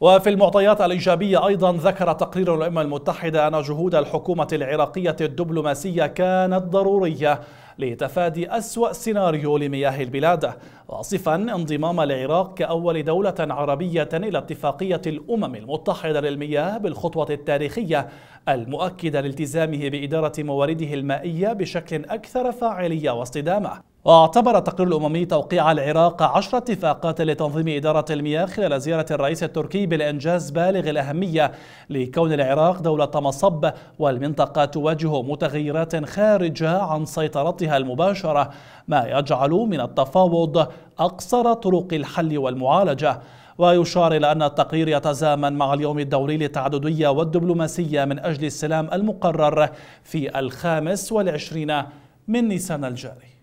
وفي المعطيات الإيجابية أيضا ذكر تقرير الأمم المتحدة أن جهود الحكومة العراقية الدبلوماسية كانت ضرورية لتفادي أسوأ سيناريو لمياه البلاد واصفا انضمام العراق كأول دولة عربية إلى اتفاقية الأمم المتحدة للمياه بالخطوة التاريخية المؤكدة لالتزامه بإدارة موارده المائية بشكل أكثر فاعلية واصطدامة واعتبر التقرير الأممي توقيع العراق عشر اتفاقات لتنظيم إدارة المياه خلال زيارة الرئيس التركي بالإنجاز بالغ الأهمية لكون العراق دولة مصب والمنطقة تواجه متغيرات خارجة عن سيطرتها المباشرة ما يجعل من التفاوض أقصر طرق الحل والمعالجة ويشار إلى أن التقرير يتزامن مع اليوم الدولي للتعددية والدبلوماسية من أجل السلام المقرر في الخامس والعشرين من نيسان الجاري